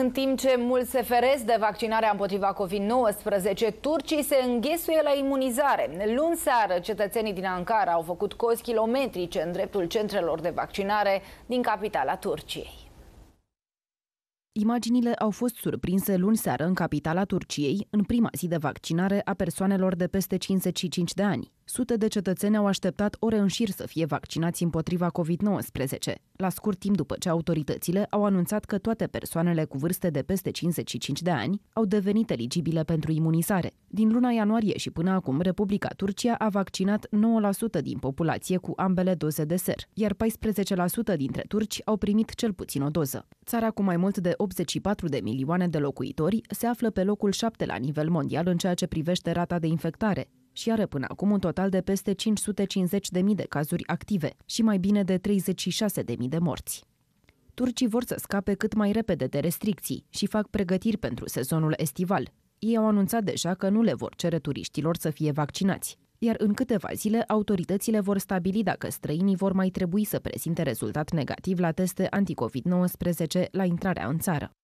În timp ce mulți se feresc de vaccinarea împotriva COVID-19, turcii se înghesuie la imunizare. Luni seară, cetățenii din Ankara au făcut cozi kilometrice în dreptul centrelor de vaccinare din capitala Turciei. Imaginile au fost surprinse luni seară în capitala Turciei, în prima zi de vaccinare a persoanelor de peste 55 de ani. Sute de cetățeni au așteptat ore în șir să fie vaccinați împotriva COVID-19, la scurt timp după ce autoritățile au anunțat că toate persoanele cu vârste de peste 55 de ani au devenit eligibile pentru imunizare. Din luna ianuarie și până acum, Republica Turcia a vaccinat 9% din populație cu ambele doze de ser, iar 14% dintre turci au primit cel puțin o doză. Țara cu mai mult de 84 de milioane de locuitori se află pe locul 7 la nivel mondial în ceea ce privește rata de infectare, și are până acum un total de peste 550.000 de cazuri active și mai bine de 36.000 de morți. Turcii vor să scape cât mai repede de restricții și fac pregătiri pentru sezonul estival. Ei au anunțat deja că nu le vor cere turiștilor să fie vaccinați, iar în câteva zile autoritățile vor stabili dacă străinii vor mai trebui să prezinte rezultat negativ la teste anticovid-19 la intrarea în țară.